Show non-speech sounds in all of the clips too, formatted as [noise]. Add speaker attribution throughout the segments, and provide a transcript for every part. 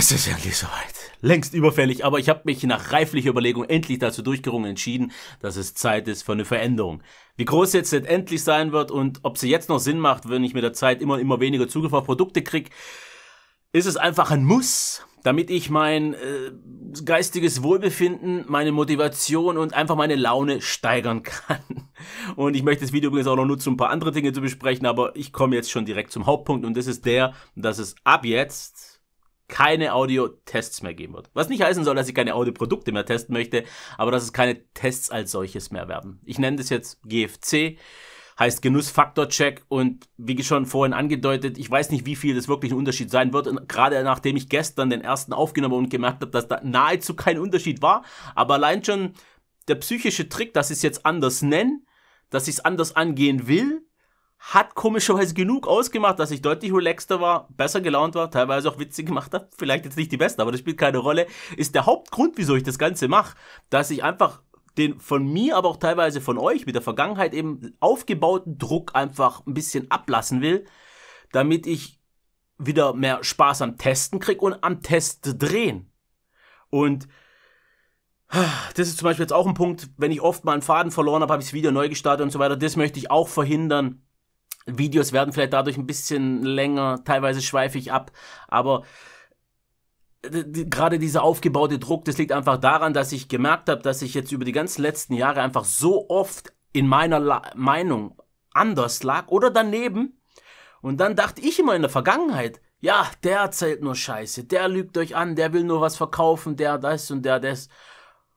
Speaker 1: Es ist endlich soweit. Längst überfällig, aber ich habe mich nach reiflicher Überlegung endlich dazu durchgerungen entschieden, dass es Zeit ist für eine Veränderung. Wie groß jetzt endlich sein wird und ob sie jetzt noch Sinn macht, wenn ich mit der Zeit immer immer weniger Zugriff auf Produkte kriege, ist es einfach ein Muss, damit ich mein äh, geistiges Wohlbefinden, meine Motivation und einfach meine Laune steigern kann. [laughs] Und ich möchte das Video übrigens auch noch nutzen, um ein paar andere Dinge zu besprechen, aber ich komme jetzt schon direkt zum Hauptpunkt und das ist der, dass es ab jetzt keine Audio-Tests mehr geben wird. Was nicht heißen soll, dass ich keine Audio-Produkte mehr testen möchte, aber dass es keine Tests als solches mehr werden. Ich nenne das jetzt GFC, heißt Genussfaktor-Check und wie schon vorhin angedeutet, ich weiß nicht, wie viel das wirklich ein Unterschied sein wird, gerade nachdem ich gestern den ersten aufgenommen und gemerkt habe, dass da nahezu kein Unterschied war, aber allein schon der psychische Trick, dass ich es jetzt anders nenne, dass ich es anders angehen will, hat komischerweise genug ausgemacht, dass ich deutlich relaxter war, besser gelaunt war, teilweise auch Witze gemacht habe. Vielleicht jetzt nicht die besten, aber das spielt keine Rolle. Ist der Hauptgrund, wieso ich das Ganze mache, dass ich einfach den von mir, aber auch teilweise von euch mit der Vergangenheit eben aufgebauten Druck einfach ein bisschen ablassen will, damit ich wieder mehr Spaß am Testen krieg und am Test drehen. Und das ist zum Beispiel jetzt auch ein Punkt, wenn ich oft mal einen Faden verloren habe, habe ich es wieder neu gestartet und so weiter. Das möchte ich auch verhindern, Videos werden vielleicht dadurch ein bisschen länger, teilweise schweife ich ab, aber äh, gerade dieser aufgebaute Druck, das liegt einfach daran, dass ich gemerkt habe, dass ich jetzt über die ganzen letzten Jahre einfach so oft in meiner La Meinung anders lag oder daneben. Und dann dachte ich immer in der Vergangenheit, ja, der erzählt nur Scheiße, der lügt euch an, der will nur was verkaufen, der das und der das.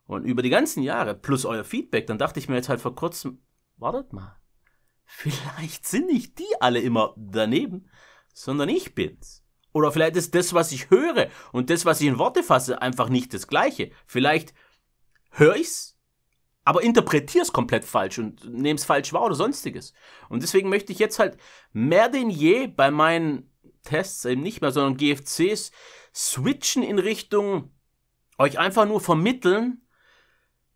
Speaker 1: Und über die ganzen Jahre, plus euer Feedback, dann dachte ich mir jetzt halt vor kurzem, wartet mal, Vielleicht sind nicht die alle immer daneben, sondern ich bin's. Oder vielleicht ist das, was ich höre und das, was ich in Worte fasse, einfach nicht das Gleiche. Vielleicht höre ich's, aber interpretiere es komplett falsch und nehme es falsch wahr oder sonstiges. Und deswegen möchte ich jetzt halt mehr denn je bei meinen Tests eben nicht mehr, sondern GFCs switchen in Richtung euch einfach nur vermitteln,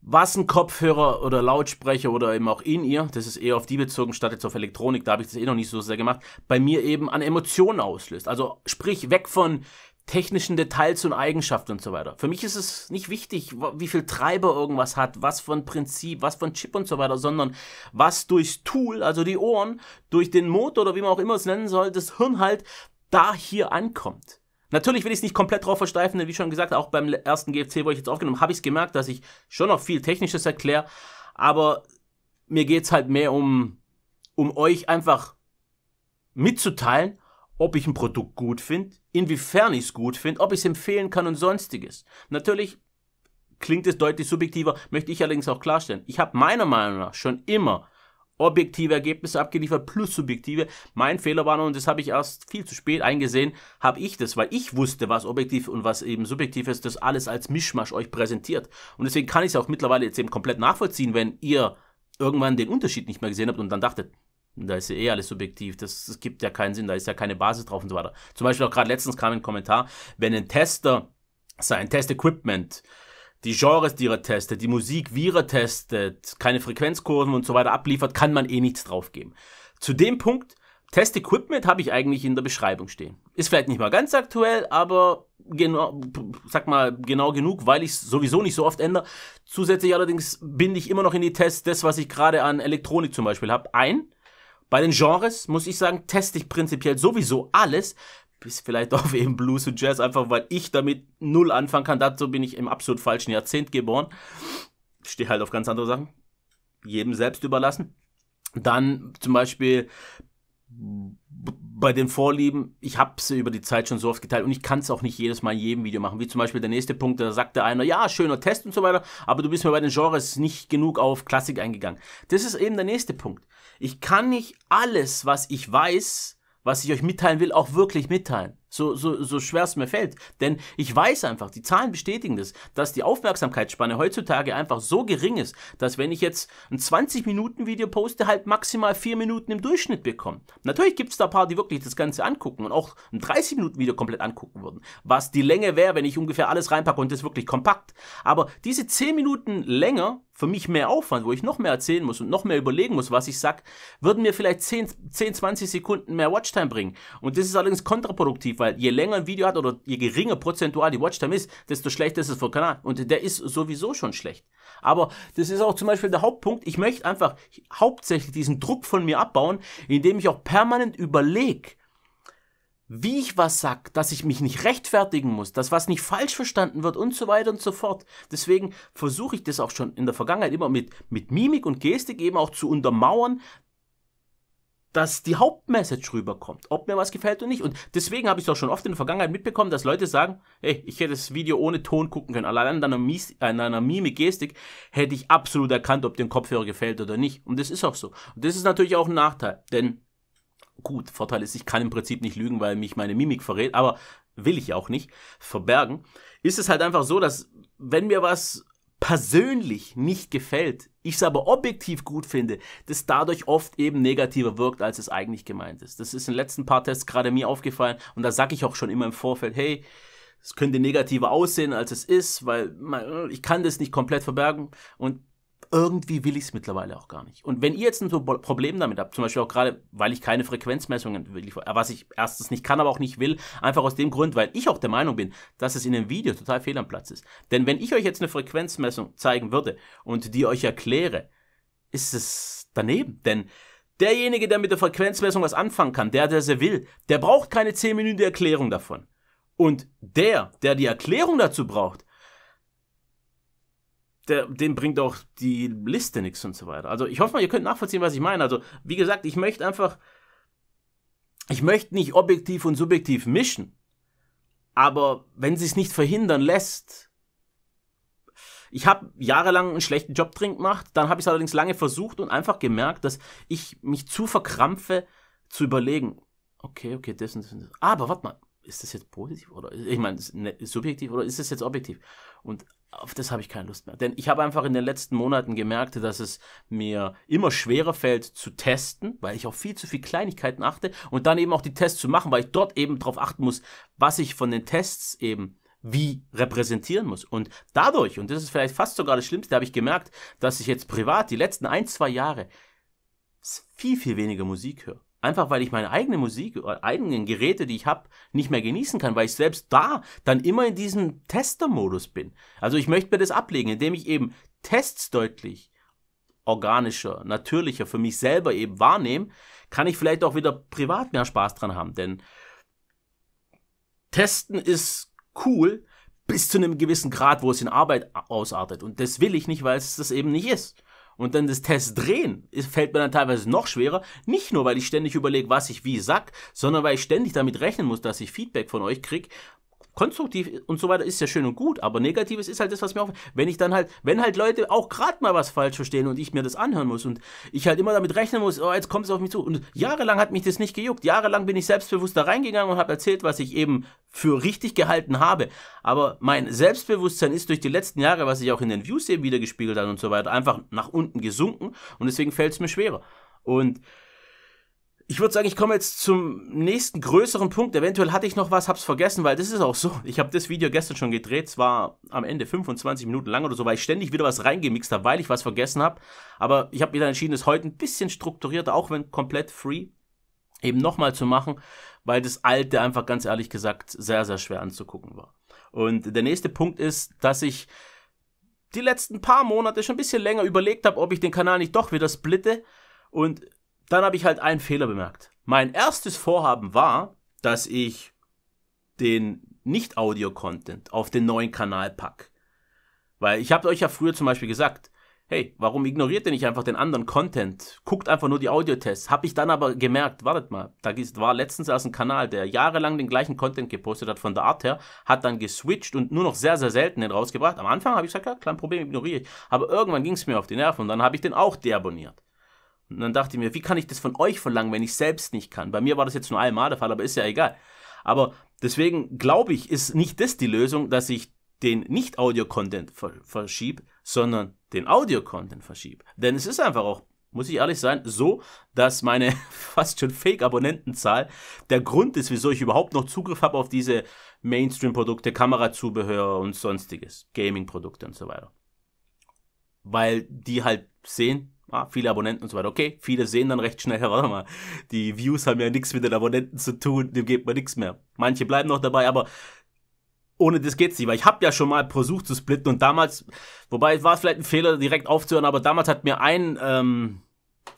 Speaker 1: was ein Kopfhörer oder Lautsprecher oder eben auch in ihr, das ist eher auf die bezogen, statt jetzt auf Elektronik, da habe ich das eh noch nicht so sehr gemacht, bei mir eben an Emotionen auslöst. Also sprich, weg von technischen Details und Eigenschaften und so weiter. Für mich ist es nicht wichtig, wie viel Treiber irgendwas hat, was von Prinzip, was von Chip und so weiter, sondern was durchs Tool, also die Ohren, durch den Motor oder wie man auch immer es nennen soll, das Hirn halt da hier ankommt. Natürlich will ich es nicht komplett drauf versteifen, denn wie schon gesagt, auch beim ersten GFC, wo ich jetzt aufgenommen habe, habe ich es gemerkt, dass ich schon noch viel Technisches erkläre, aber mir geht es halt mehr um, um euch einfach mitzuteilen, ob ich ein Produkt gut finde, inwiefern ich es gut finde, ob ich es empfehlen kann und sonstiges. Natürlich klingt es deutlich subjektiver, möchte ich allerdings auch klarstellen. Ich habe meiner Meinung nach schon immer objektive Ergebnisse abgeliefert plus subjektive. Mein Fehler war nur, und das habe ich erst viel zu spät eingesehen, habe ich das, weil ich wusste, was objektiv und was eben subjektiv ist, das alles als Mischmasch euch präsentiert. Und deswegen kann ich es auch mittlerweile jetzt eben komplett nachvollziehen, wenn ihr irgendwann den Unterschied nicht mehr gesehen habt und dann dachtet, da ist ja eh alles subjektiv, das, das gibt ja keinen Sinn, da ist ja keine Basis drauf und so weiter. Zum Beispiel auch gerade letztens kam ein Kommentar, wenn ein Tester sein Test-Equipment die Genres, die er testet, die Musik, wie er testet, keine Frequenzkurven und so weiter abliefert, kann man eh nichts draufgeben. Zu dem Punkt, Test Equipment habe ich eigentlich in der Beschreibung stehen. Ist vielleicht nicht mal ganz aktuell, aber genau, sag mal genau genug, weil ich es sowieso nicht so oft ändere. Zusätzlich allerdings binde ich immer noch in die Tests das, was ich gerade an Elektronik zum Beispiel habe, ein. Bei den Genres muss ich sagen, teste ich prinzipiell sowieso alles, bis vielleicht [laughs] auf eben Blues und Jazz, einfach weil ich damit null anfangen kann. Dazu bin ich im absolut falschen Jahrzehnt geboren. Stehe halt auf ganz andere Sachen. Jedem selbst überlassen. Dann zum Beispiel bei den Vorlieben, ich habe es über die Zeit schon so oft geteilt und ich kann es auch nicht jedes Mal in jedem Video machen. Wie zum Beispiel der nächste Punkt, da sagte einer, ja, schöner Test und so weiter, aber du bist mir bei den Genres nicht genug auf Klassik eingegangen. Das ist eben der nächste Punkt. Ich kann nicht alles, was ich weiß, was ich euch mitteilen will, auch wirklich mitteilen. So, so, so schwer es mir fällt. Denn ich weiß einfach, die Zahlen bestätigen das, dass die Aufmerksamkeitsspanne heutzutage einfach so gering ist, dass wenn ich jetzt ein 20-Minuten-Video poste, halt maximal 4 Minuten im Durchschnitt bekomme. Natürlich gibt es da ein paar, die wirklich das Ganze angucken und auch ein 30-Minuten-Video komplett angucken würden. Was die Länge wäre, wenn ich ungefähr alles reinpacke und das wirklich kompakt. Aber diese 10 Minuten länger, für mich mehr Aufwand, wo ich noch mehr erzählen muss und noch mehr überlegen muss, was ich sag, würden mir vielleicht 10, 10 20 Sekunden mehr Watchtime bringen. Und das ist allerdings kontraproduktiv Prinzip, weil je länger ein Video hat oder je geringer prozentual die Watchtime ist, desto schlechter ist es für den Kanal. Und der ist sowieso schon schlecht. Aber das ist auch zum Beispiel der Hauptpunkt. Ich möchte einfach hauptsächlich diesen Druck von mir abbauen, indem ich auch permanent überlege, wie ich was sag, dass ich mich nicht rechtfertigen muss, dass was nicht falsch verstanden wird und so weiter und so fort. Deswegen versuche ich das auch schon in der Vergangenheit immer mit, mit Mimik und Gestik eben auch zu untermauern, dass die Hauptmessage rüberkommt, ob mir was gefällt oder nicht. Und deswegen habe ich es auch schon oft in der Vergangenheit mitbekommen, dass Leute sagen, hey, ich hätte das Video ohne Ton gucken können. Allein an einer, Mies an einer Mimik-Gestik hätte ich absolut erkannt, ob dem Kopfhörer gefällt oder nicht. Und das ist auch so. Und das ist natürlich auch ein Nachteil, denn gut, Vorteil ist, ich kann im Prinzip nicht lügen, weil mich meine Mimik verrät, aber will ich auch nicht verbergen. Ist es halt einfach so, dass wenn mir was persönlich nicht gefällt, ich es aber objektiv gut finde, das dadurch oft eben negativer wirkt, als es eigentlich gemeint ist. Das ist in den letzten paar Tests gerade mir aufgefallen und da sage ich auch schon immer im Vorfeld, hey, es könnte negativer aussehen, als es ist, weil ich kann das nicht komplett verbergen und irgendwie will ich es mittlerweile auch gar nicht. Und wenn ihr jetzt ein Problem damit habt, zum Beispiel auch gerade, weil ich keine Frequenzmessungen wirklich, was ich erstens nicht kann, aber auch nicht will, einfach aus dem Grund, weil ich auch der Meinung bin, dass es in einem Video total fehl am Platz ist. Denn wenn ich euch jetzt eine Frequenzmessung zeigen würde und die euch erkläre, ist es daneben. Denn derjenige, der mit der Frequenzmessung was anfangen kann, der, der sie will, der braucht keine 10 Minuten Erklärung davon. Und der, der die Erklärung dazu braucht, der, dem bringt auch die Liste nichts und so weiter. Also ich hoffe mal, ihr könnt nachvollziehen, was ich meine. Also wie gesagt, ich möchte einfach, ich möchte nicht objektiv und subjektiv mischen, aber wenn sie es nicht verhindern lässt, ich habe jahrelang einen schlechten Job drin gemacht, dann habe ich es allerdings lange versucht und einfach gemerkt, dass ich mich zu verkrampfe zu überlegen, okay, okay, das und das und das. Aber warte mal, ist das jetzt positiv oder ich meine, ne, subjektiv oder ist das jetzt objektiv? Und auf das habe ich keine Lust mehr. Denn ich habe einfach in den letzten Monaten gemerkt, dass es mir immer schwerer fällt zu testen, weil ich auf viel zu viel Kleinigkeiten achte und dann eben auch die Tests zu machen, weil ich dort eben darauf achten muss, was ich von den Tests eben wie repräsentieren muss. Und dadurch, und das ist vielleicht fast sogar das Schlimmste, habe ich gemerkt, dass ich jetzt privat die letzten ein, zwei Jahre viel, viel weniger Musik höre. Einfach weil ich meine eigene Musik oder äh, eigenen Geräte, die ich habe, nicht mehr genießen kann, weil ich selbst da dann immer in diesem Tester-Modus bin. Also ich möchte mir das ablegen, indem ich eben Tests deutlich organischer, natürlicher für mich selber eben wahrnehme, kann ich vielleicht auch wieder privat mehr Spaß dran haben. Denn testen ist cool bis zu einem gewissen Grad, wo es in Arbeit ausartet. Und das will ich nicht, weil es das eben nicht ist und dann das Test drehen, fällt mir dann teilweise noch schwerer. Nicht nur, weil ich ständig überlege, was ich wie sag, sondern weil ich ständig damit rechnen muss, dass ich Feedback von euch kriege, konstruktiv und so weiter ist ja schön und gut, aber negatives ist halt das, was mir auch, wenn ich dann halt, wenn halt Leute auch gerade mal was falsch verstehen und ich mir das anhören muss und ich halt immer damit rechnen muss, oh, jetzt kommt es auf mich zu und jahrelang hat mich das nicht gejuckt, jahrelang bin ich selbstbewusst da reingegangen und habe erzählt, was ich eben für richtig gehalten habe, aber mein Selbstbewusstsein ist durch die letzten Jahre, was ich auch in den Views eben wieder gespiegelt hat und so weiter, einfach nach unten gesunken und deswegen fällt es mir schwerer und ich würde sagen, ich komme jetzt zum nächsten größeren Punkt. Eventuell hatte ich noch was, hab's vergessen, weil das ist auch so. Ich habe das Video gestern schon gedreht, zwar am Ende 25 Minuten lang oder so, weil ich ständig wieder was reingemixt habe, weil ich was vergessen habe. Aber ich habe mir dann entschieden, es heute ein bisschen strukturierter, auch wenn komplett free, eben nochmal zu machen, weil das alte einfach ganz ehrlich gesagt sehr, sehr schwer anzugucken war. Und der nächste Punkt ist, dass ich die letzten paar Monate schon ein bisschen länger überlegt habe, ob ich den Kanal nicht doch wieder splitte. Und dann habe ich halt einen Fehler bemerkt. Mein erstes Vorhaben war, dass ich den Nicht-Audio-Content auf den neuen Kanal packe. Weil ich habe euch ja früher zum Beispiel gesagt, hey, warum ignoriert ihr nicht einfach den anderen Content? Guckt einfach nur die Audiotests. Habe ich dann aber gemerkt, wartet mal, da war letztens erst ein Kanal, der jahrelang den gleichen Content gepostet hat von der Art her, hat dann geswitcht und nur noch sehr, sehr selten den rausgebracht. Am Anfang habe ich gesagt, ja, kein Problem, ignoriere ich. Aber irgendwann ging es mir auf die Nerven und dann habe ich den auch deabonniert. Und dann dachte ich mir, wie kann ich das von euch verlangen, wenn ich selbst nicht kann? Bei mir war das jetzt nur einmal der Fall, aber ist ja egal. Aber deswegen glaube ich, ist nicht das die Lösung, dass ich den Nicht-Audio-Content verschiebe, sondern den Audio-Content verschiebe. Denn es ist einfach auch, muss ich ehrlich sein, so, dass meine [laughs] fast schon Fake-Abonnentenzahl der Grund ist, wieso ich überhaupt noch Zugriff habe auf diese Mainstream-Produkte, Kamerazubehör und sonstiges, Gaming-Produkte und so weiter. Weil die halt sehen, ah, viele Abonnenten und so weiter. Okay, viele sehen dann recht schnell, [laughs] warte mal, die Views haben ja nichts mit den Abonnenten zu tun, dem geht man nichts mehr. Manche bleiben noch dabei, aber ohne das geht's nicht, weil ich habe ja schon mal versucht zu splitten und damals, wobei es war vielleicht ein Fehler, direkt aufzuhören, aber damals hat mir ein ähm,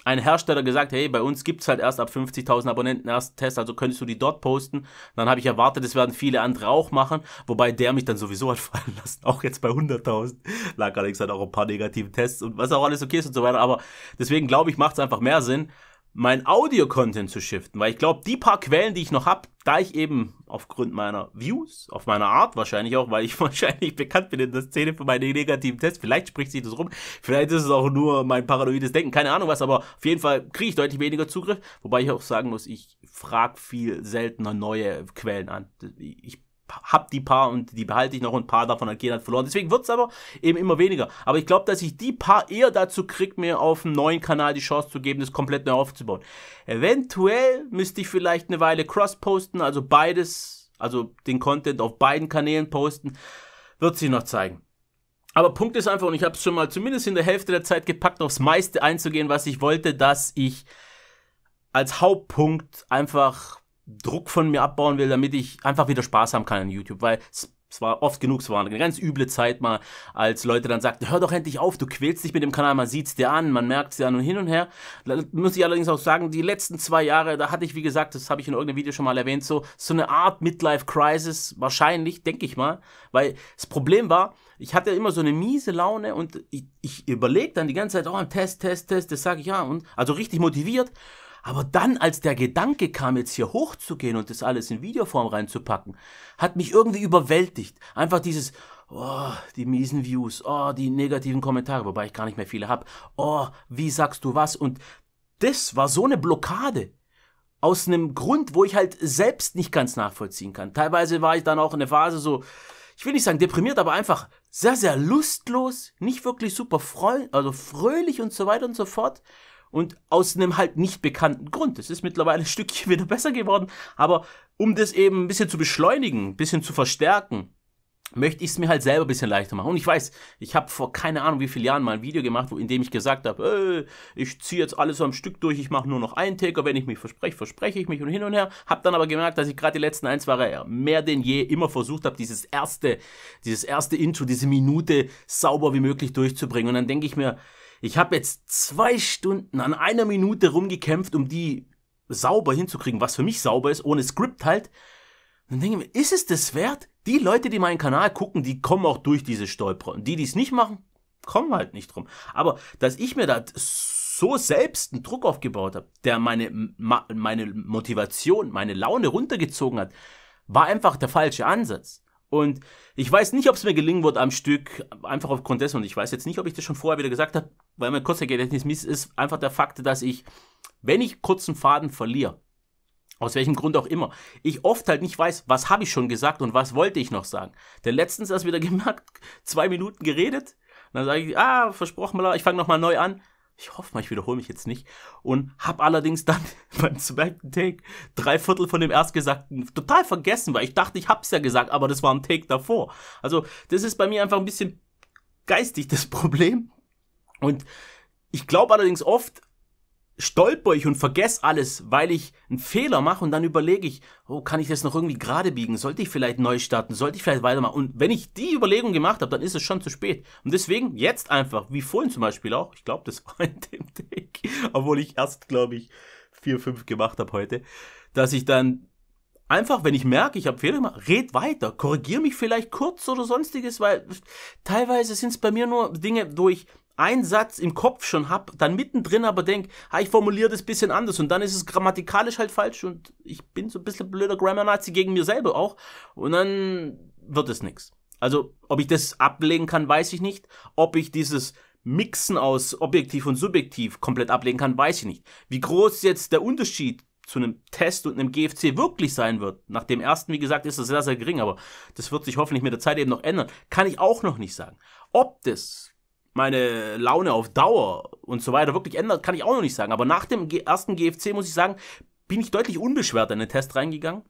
Speaker 1: ein Hersteller gesagt, hey, bei uns gibt es halt erst ab 50.000 Abonnenten erst Test, also könntest du die dort posten. Dann habe ich erwartet, es werden viele andere auch machen, wobei der mich dann sowieso hat [laughs] fallen lassen, auch jetzt bei 100.000. Lag Alex halt auch ein paar negative Tests und was auch alles okay ist und so weiter, aber deswegen glaube ich, macht es einfach mehr Sinn, mein Audio-Content zu shiften, weil ich glaube, die paar Quellen, die ich noch habe, da ich eben aufgrund meiner Views, auf meiner Art wahrscheinlich auch, weil ich [laughs] wahrscheinlich bekannt bin in der Szene für meine negativen Tests, vielleicht spricht sich das rum, vielleicht ist es auch nur mein paranoides Denken, keine Ahnung was, aber auf jeden Fall kriege ich deutlich weniger Zugriff, wobei ich auch sagen muss, ich frage viel seltener neue Quellen an. Ich hab die paar und die behalte ich noch und ein paar davon hat Gerhard verloren. Deswegen wird es aber eben immer weniger. Aber ich glaube, dass ich die paar eher dazu kriege, mir auf einem neuen Kanal die Chance zu geben, das komplett neu aufzubauen. Eventuell müsste ich vielleicht eine Weile cross posten, also beides, also den Content auf beiden Kanälen posten. Wird sich noch zeigen. Aber Punkt ist einfach, und ich habe es schon mal zumindest in der Hälfte der Zeit gepackt, aufs meiste einzugehen, was ich wollte, dass ich als Hauptpunkt einfach Druck von mir abbauen will, damit ich einfach wieder Spaß haben kann an YouTube, weil es war oft genug, es war eine ganz üble Zeit mal, als Leute dann sagten, hör doch endlich auf, du quälst dich mit dem Kanal, man sieht's dir an, man merkt's dir an und hin und her. Da muss ich allerdings auch sagen, die letzten zwei Jahre, da hatte ich, wie gesagt, das habe ich in irgendeinem Video schon mal erwähnt, so, so eine Art Midlife-Crisis, wahrscheinlich, denke ich mal, weil das Problem war, ich hatte immer so eine miese Laune und ich, ich überlege dann die ganze Zeit, oh, ein Test, Test, Test, das sage ich ja, und also richtig motiviert aber dann, als der Gedanke kam, jetzt hier hochzugehen und das alles in Videoform reinzupacken, hat mich irgendwie überwältigt. Einfach dieses, oh, die miesen Views, oh, die negativen Kommentare, wobei ich gar nicht mehr viele habe, oh, wie sagst du was? Und das war so eine Blockade. Aus einem Grund, wo ich halt selbst nicht ganz nachvollziehen kann. Teilweise war ich dann auch in der Phase so, ich will nicht sagen deprimiert, aber einfach sehr, sehr lustlos, nicht wirklich super freu also fröhlich und so weiter und so fort und aus einem halt nicht bekannten Grund. Es ist mittlerweile ein Stückchen wieder besser geworden, aber um das eben ein bisschen zu beschleunigen, ein bisschen zu verstärken, möchte ich es mir halt selber ein bisschen leichter machen. Und ich weiß, ich habe vor keine Ahnung wie vielen Jahren mal ein Video gemacht, wo, in dem ich gesagt habe, äh, ich ziehe jetzt alles so am Stück durch, ich mache nur noch einen Taker, wenn ich mich verspreche, verspreche ich mich und hin und her. Habe dann aber gemerkt, dass ich gerade die letzten ein, zwei Jahre mehr denn je immer versucht habe, dieses erste, dieses erste Intro, diese Minute sauber wie möglich durchzubringen. Und dann denke ich mir, ich habe jetzt zwei Stunden an einer Minute rumgekämpft, um die sauber hinzukriegen, was für mich sauber ist, ohne Skript halt. dann denke ich mir, ist es das wert? Die Leute, die meinen Kanal gucken, die kommen auch durch diese Stolperer. Und die, die es nicht machen, kommen halt nicht drum. Aber dass ich mir da so selbst einen Druck aufgebaut habe, der meine, meine Motivation, meine Laune runtergezogen hat, war einfach der falsche Ansatz. Und ich weiß nicht, ob es mir gelingen wird am Stück, einfach aufgrund dessen. Und ich weiß jetzt nicht, ob ich das schon vorher wieder gesagt habe, weil mein kurzer Gedächtnis Gedächtnismiss ist einfach der Fakt, dass ich, wenn ich kurzen Faden verliere, aus welchem Grund auch immer, ich oft halt nicht weiß, was habe ich schon gesagt und was wollte ich noch sagen. Denn letztens hast du wieder [laughs] gemerkt, zwei Minuten geredet, dann sage ich, ah, versprochen mal, ich fange nochmal neu an. Ich hoffe mal, ich wiederhole mich jetzt nicht. Und habe allerdings dann [laughs] beim zweiten Take drei Viertel von dem Erstgesagten total vergessen, weil ich dachte, ich hab's ja gesagt, aber das war ein Take davor. Also, das ist bei mir einfach ein bisschen geistig das [laughs] Problem. Und ich glaube allerdings oft, stolper ich und vergesse alles, weil ich einen Fehler mache und dann überlege ich, oh, kann ich das noch irgendwie gerade biegen? Sollte ich vielleicht neu starten? Sollte ich vielleicht weitermachen? Und wenn ich die Überlegung gemacht habe, dann ist es schon zu spät. Und deswegen jetzt einfach, wie vorhin zum Beispiel auch, ich glaube, das [laughs] war in dem Deck, obwohl ich erst, glaube ich, vier, fünf gemacht habe heute, dass ich dann einfach, wenn ich merke, ich habe Fehler gemacht, red weiter, korrigiere mich vielleicht kurz oder sonstiges, weil teilweise sind es bei mir nur Dinge, wo ich einen Satz im Kopf schon habe, dann mittendrin aber denke, ha, ich formuliere das bisschen anders und dann ist es grammatikalisch halt falsch und ich bin so ein bisschen blöder Grammar-Nazi gegen mir selber auch und dann wird es nichts. Also, ob ich das ablegen kann, weiß ich nicht. Ob ich dieses Mixen aus objektiv und subjektiv komplett ablegen kann, weiß ich nicht. Wie groß jetzt der Unterschied zu einem Test und einem GFC wirklich sein wird. Nach dem ersten, wie gesagt, ist das sehr, sehr gering, aber das wird sich hoffentlich mit der Zeit eben noch ändern. Kann ich auch noch nicht sagen. Ob das meine Laune auf Dauer und so weiter wirklich ändert, kann ich auch noch nicht sagen. Aber nach dem ersten GFC muss ich sagen, bin ich deutlich unbeschwerter in den Test reingegangen.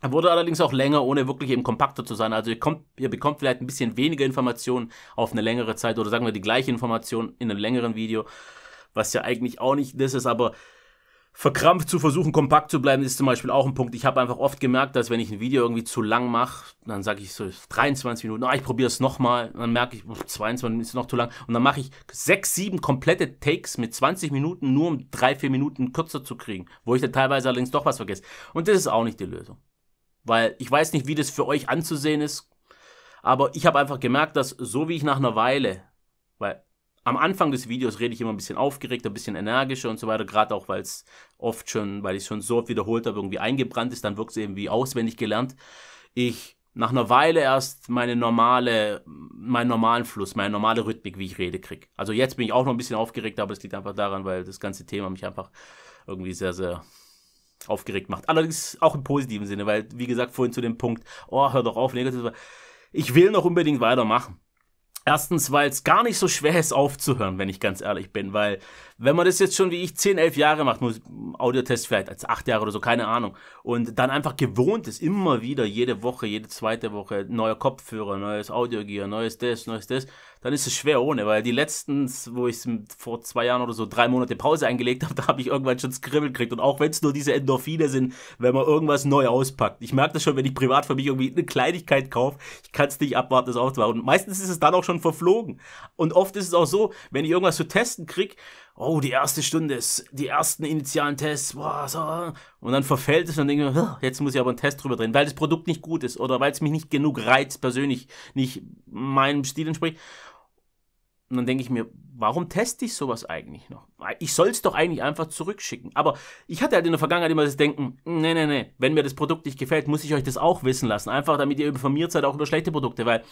Speaker 1: Er wurde allerdings auch länger, ohne wirklich eben kompakter zu sein. Also ihr, kommt, ihr bekommt vielleicht ein bisschen weniger Informationen auf eine längere Zeit oder sagen wir die gleiche Information in einem längeren Video, was ja eigentlich auch nicht das ist, aber verkrampft zu versuchen, kompakt zu bleiben, ist zum Beispiel auch ein Punkt. Ich habe einfach oft gemerkt, dass wenn ich ein Video irgendwie zu lang mache, dann sage ich so 23 Minuten, oh, ich probiere es nochmal, dann merke ich, 22 Minuten ist noch zu lang und dann mache ich sechs, sieben komplette Takes mit 20 Minuten, nur um drei, vier Minuten kürzer zu kriegen, wo ich dann teilweise allerdings doch was vergesse. Und das ist auch nicht die Lösung. Weil ich weiß nicht, wie das für euch anzusehen ist, aber ich habe einfach gemerkt, dass so wie ich nach einer Weile, weil am Anfang des Videos rede ich immer ein bisschen aufgeregter, ein bisschen energischer und so weiter, gerade auch, weil es oft schon, weil ich schon so oft wiederholt habe, irgendwie eingebrannt ist, dann wirkt es eben wie auswendig gelernt. Ich nach einer Weile erst meine normale, meinen normalen Fluss, meine normale Rhythmik, wie ich rede, kriege. Also jetzt bin ich auch noch ein bisschen aufgeregt, aber es liegt einfach daran, weil das ganze Thema mich einfach irgendwie sehr, sehr aufgeregt macht. Allerdings auch im positiven Sinne, weil, wie gesagt, vorhin zu dem Punkt, oh, hör doch auf, negativ. Ich will noch unbedingt weitermachen. Erstens, weil es gar nicht so schwer ist aufzuhören, wenn ich ganz ehrlich bin, weil wenn man das jetzt schon wie ich 10, 11 Jahre macht, muss Audiotest vielleicht als 8 Jahre oder so, keine Ahnung, und dann einfach gewohnt ist, immer wieder, jede Woche, jede zweite Woche, neuer Kopfhörer, neues Audiogear, neues das, neues das, dann ist es schwer ohne, weil die letztens, wo ich vor zwei Jahren oder so drei Monate Pause eingelegt habe, [laughs] da habe ich irgendwann schon Skribbel gekriegt. Und auch wenn es nur diese Endorphine sind, wenn man irgendwas neu auspackt. Ich merke das schon, wenn ich privat für mich irgendwie eine Kleinigkeit kaufe, ich kann es nicht abwarten, das aufzumachen. Und meistens ist es dann auch schon verflogen. Und oft ist es auch so, wenn ich irgendwas zu testen kriege, oh, die erste Stunde die ersten initialen Tests, boah, so. und dann verfällt es und dann denke ich mir, jetzt muss ich aber einen Test drüber drehen, weil das Produkt nicht gut ist oder weil es mich nicht genug reizt, persönlich nicht meinem Stil entspricht. Und dann denke ich mir, warum teste ich sowas eigentlich noch? Ich soll es doch eigentlich einfach zurückschicken. Aber ich hatte halt in der Vergangenheit immer das Denken, nee, nee, nee, wenn mir das Produkt nicht gefällt, muss ich euch das auch wissen lassen. Einfach damit ihr informiert seid, auch über schlechte Produkte, weil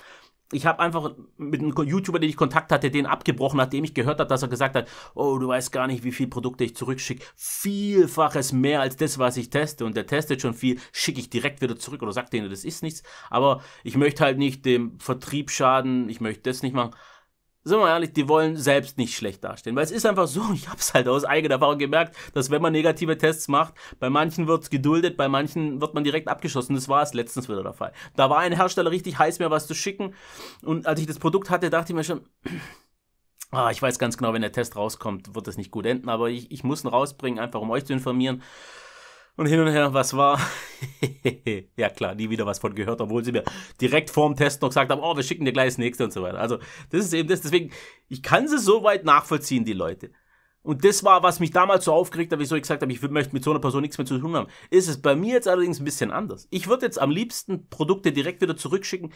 Speaker 1: ich habe einfach mit einem YouTuber, den ich Kontakt hatte, den abgebrochen, nachdem ich gehört habe, dass er gesagt hat, oh, du weißt gar nicht, wie viel Produkte ich zurückschicke. Vielfaches mehr als das, was ich teste. Und der testet schon viel, schicke ich direkt wieder zurück oder sagt denen, das ist nichts. Aber ich möchte halt nicht dem Vertrieb schaden, ich möchte das nicht machen sind wir ehrlich, die wollen selbst nicht schlecht dastehen. Weil es ist einfach so, [laughs] ich habe es halt aus eigener Erfahrung gemerkt, dass wenn man negative Tests macht, bei manchen wird's geduldet, bei manchen wird man direkt abgeschossen. Das war es letztens wieder der Fall. Da war ein Hersteller richtig heiß, mir was zu schicken. Und als ich das Produkt hatte, dachte ich mir schon, [clears throat] ah, ich weiß ganz genau, wenn der Test rauskommt, wird das nicht gut enden. Aber ich, ich muss ihn rausbringen, einfach um euch zu informieren und hin und her, was war? [laughs] ja klar, nie wieder was von gehört, obwohl sie mir direkt vorm Test noch gesagt haben, oh, wir schicken dir gleich das nächste und so weiter. Also das ist eben das, deswegen, ich kann sie so weit nachvollziehen, die Leute. Und das war, was mich damals so aufgeregt hat, wieso ich gesagt habe, ich möchte mit so einer Person nichts mehr zu tun haben. Ist es bei mir jetzt allerdings ein bisschen anders. Ich würde jetzt am liebsten Produkte direkt wieder zurückschicken,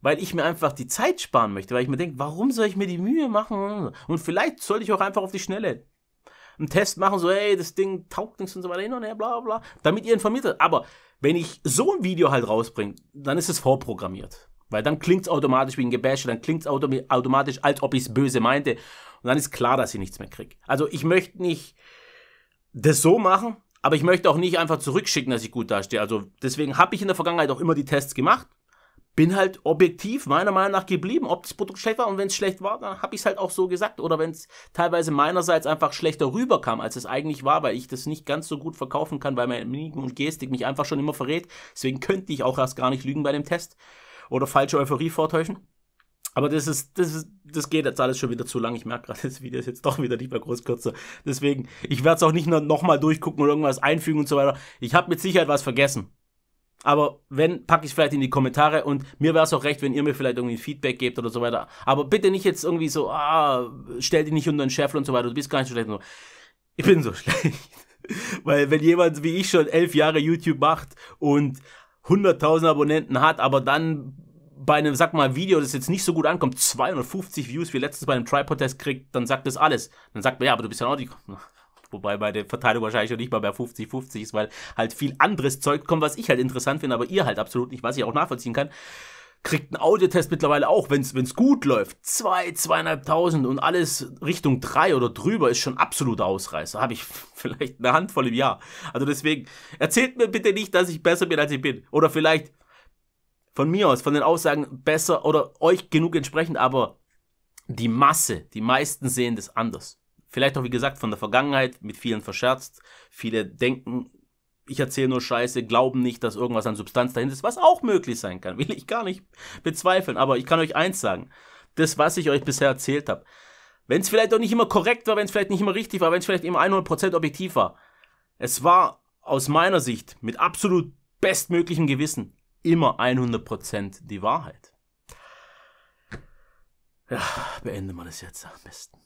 Speaker 1: weil ich mir einfach die Zeit sparen möchte, weil ich mir denke, warum soll ich mir die Mühe machen? Und vielleicht sollte ich auch einfach auf die Schnelle einen Test machen, so, hey, das Ding taugt nichts und so weiter hin und her, bla bla, damit ihr informiert seid. Aber wenn ich so ein Video halt rausbringe, dann ist es vorprogrammiert. Weil dann klingt es automatisch wie ein Gebäsche, dann klingt es automatisch, als ob ich es böse meinte. Und dann ist klar, dass ich nichts mehr kriege. Also ich möchte nicht das so machen, aber ich möchte auch nicht einfach zurückschicken, dass ich gut dastehe. Also deswegen habe ich in der Vergangenheit auch immer die Tests gemacht bin halt objektiv meiner Meinung nach geblieben, ob das Produkt schlecht war. Und wenn es schlecht war, dann habe ich es halt auch so gesagt. Oder wenn es teilweise meinerseits einfach schlechter rüberkam, als es eigentlich war, weil ich das nicht ganz so gut verkaufen kann, weil meine Mimik und Gestik mich einfach schon immer verrät. Deswegen könnte ich auch erst gar nicht lügen bei dem Test oder falsche Euphorie vortäuschen. Aber das ist, das ist, das geht jetzt alles schon wieder zu lang. Ich merke gerade, [laughs] das Video ist jetzt doch wieder nicht mehr groß kürzer. Deswegen, ich werde es auch nicht nochmal durchgucken oder irgendwas einfügen und so weiter. Ich habe mit Sicherheit was vergessen. Aber wenn, packe ich vielleicht in die Kommentare und mir wäre es auch recht, wenn ihr mir vielleicht irgendwie Feedback gebt oder so weiter. Aber bitte nicht jetzt irgendwie so, ah, stell dich nicht unter den Scheffel und so weiter, du bist gar nicht so schlecht. Ich bin so [laughs] schlecht. Weil wenn jemand wie ich schon elf Jahre YouTube macht und 100.000 Abonnenten hat, aber dann bei einem, sag mal, Video, das jetzt nicht so gut ankommt, 250 Views wie letztens bei einem Tripod-Test kriegt, dann sagt das alles. Dann sagt man, ja, aber du bist ja auch die... Wobei bei der Verteilung wahrscheinlich noch nicht mal bei 50-50 ist, weil halt viel anderes Zeug kommt, was ich halt interessant finde, aber ihr halt absolut nicht, was ich auch nachvollziehen kann. Kriegt einen Audiotest mittlerweile auch, wenn es gut läuft. Zwei, zweieinhalbtausend und alles Richtung drei oder drüber ist schon absoluter Ausreißer. Habe ich [laughs] vielleicht eine Handvoll im Jahr. Also deswegen, erzählt mir bitte nicht, dass ich besser bin, als ich bin. Oder vielleicht von mir aus, von den Aussagen besser oder euch genug entsprechend, aber die Masse, die meisten sehen das anders. Vielleicht auch, wie gesagt, von der Vergangenheit, mit vielen verscherzt. Viele denken, ich erzähle nur Scheiße, glauben nicht, dass irgendwas an Substanz dahinter ist, was auch möglich sein kann. [laughs] Will ich gar nicht bezweifeln. Aber ich kann euch eins sagen. Das, was ich euch bisher erzählt habe, wenn es vielleicht auch nicht immer korrekt war, wenn es vielleicht nicht immer richtig war, wenn es vielleicht immer 100% objektiv war, es war aus meiner Sicht mit absolut bestmöglichem Gewissen immer 100% die Wahrheit. Ja, beende mal das jetzt am besten.